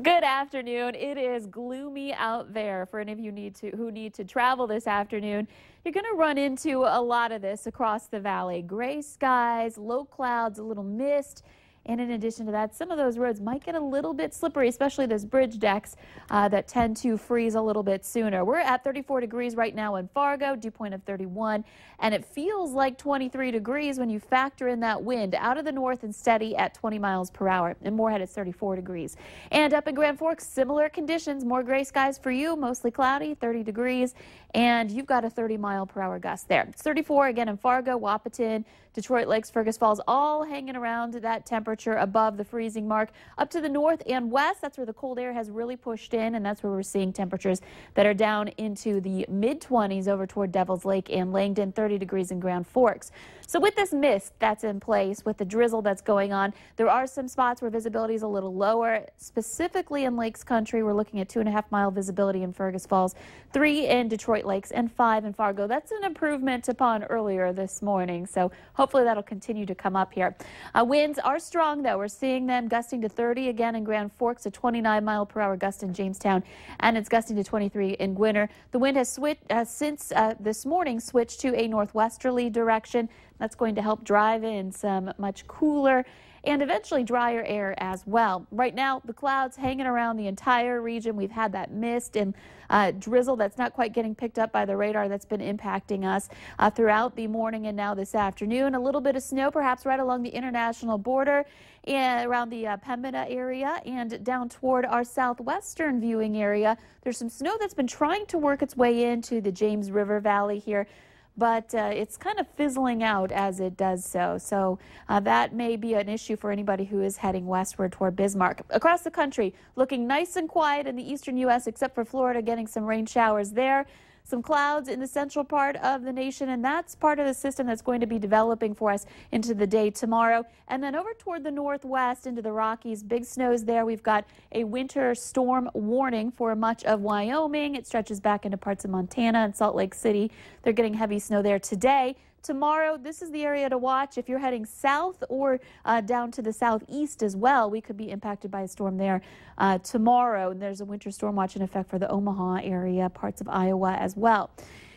Good afternoon. It is gloomy out there for any of you need to who need to travel this afternoon. You're going to run into a lot of this across the valley. Gray skies, low clouds, a little mist. And in addition to that, some of those roads might get a little bit slippery, especially those bridge decks uh, that tend to freeze a little bit sooner. We're at 34 degrees right now in Fargo, dew point of 31, and it feels like 23 degrees when you factor in that wind out of the north and steady at 20 miles per hour. In Moorhead, it's 34 degrees. And up in Grand Forks, similar conditions, more gray skies for you, mostly cloudy, 30 degrees, and you've got a 30 mile per hour gust there. It's 34 again in Fargo, Wapaton, Detroit Lakes, Fergus Falls, all hanging around that temperature temperature above the freezing mark. Up to the north and west, that's where the cold air has really pushed in, and that's where we're seeing temperatures that are down into the mid-20s over toward Devil's Lake and Langdon, 30 degrees in Grand Forks. So with this mist that's in place, with the drizzle that's going on, there are some spots where visibility is a little lower, specifically in Lakes Country. We're looking at two and a half mile visibility in Fergus Falls, three in Detroit Lakes, and five in Fargo. That's an improvement upon earlier this morning, so hopefully that'll continue to come up here. Uh, winds are strong strong, though. We're seeing them gusting to 30 again in Grand Forks, a 29 mile per hour gust in Jamestown, and it's gusting to 23 in Gwinner. The wind has, since uh, this morning switched to a northwesterly direction. That's going to help drive in some much cooler and eventually drier air as well. Right now, the clouds hanging around the entire region. We've had that mist and uh, drizzle that's not quite getting picked up by the radar that's been impacting us uh, throughout the morning and now this afternoon. A little bit of snow perhaps right along the international border and around the uh, Pembina area and down toward our southwestern viewing area. There's some snow that's been trying to work its way into the James River Valley here but uh, it's kind of fizzling out as it does so. So uh, that may be an issue for anybody who is heading westward toward Bismarck. Across the country, looking nice and quiet in the eastern U.S., except for Florida, getting some rain showers there some clouds in the central part of the nation, and that's part of the system that's going to be developing for us into the day tomorrow. And then over toward the northwest into the Rockies, big snows there. We've got a winter storm warning for much of Wyoming. It stretches back into parts of Montana and Salt Lake City. They're getting heavy snow there today. Tomorrow, this is the area to watch. If you're heading south or uh, down to the southeast as well, we could be impacted by a storm there uh, tomorrow. And there's a winter storm watch in effect for the Omaha area, parts of Iowa as well.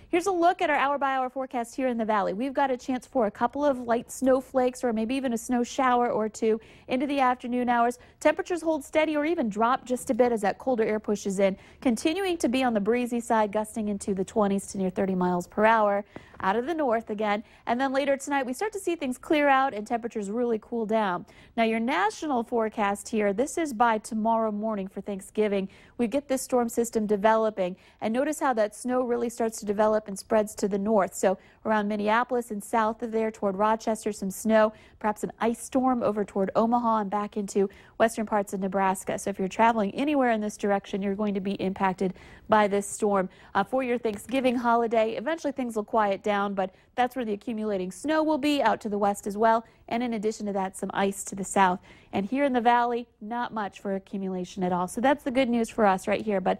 Here's a look at our hour by hour forecast here in the valley. We've got a chance for a couple of light snowflakes or maybe even a snow shower or two into the afternoon hours. Temperatures hold steady or even drop just a bit as that colder air pushes in, continuing to be on the breezy side, gusting into the 20s to near 30 miles per hour out of the north again. And then later tonight, we start to see things clear out and temperatures really cool down. Now, your national forecast here, this is by tomorrow morning for Thanksgiving. We get this storm system developing, and notice how that snow really starts to develop develop and spreads to the north. So around Minneapolis and south of there toward Rochester, some snow, perhaps an ice storm over toward Omaha and back into western parts of Nebraska. So if you're traveling anywhere in this direction, you're going to be impacted by this storm. Uh, for your Thanksgiving holiday, eventually things will quiet down, but that's where the accumulating snow will be out to the west as well. And in addition to that, some ice to the south. And here in the valley, not much for accumulation at all. So that's the good news for us right here. But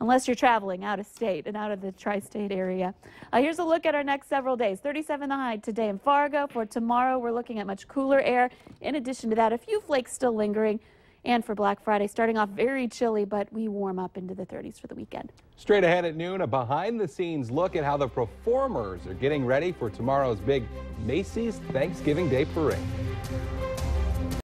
unless you're traveling out of state and out of the tri state area. Uh, here's a look at our next several days 37 the high today in Fargo. For tomorrow, we're looking at much cooler air. In addition to that, a few flakes still lingering. And for Black Friday, starting off very chilly, but we warm up into the 30s for the weekend. Straight ahead at noon, a behind the scenes look at how the performers are getting ready for tomorrow's big Macy's Thanksgiving Day Parade.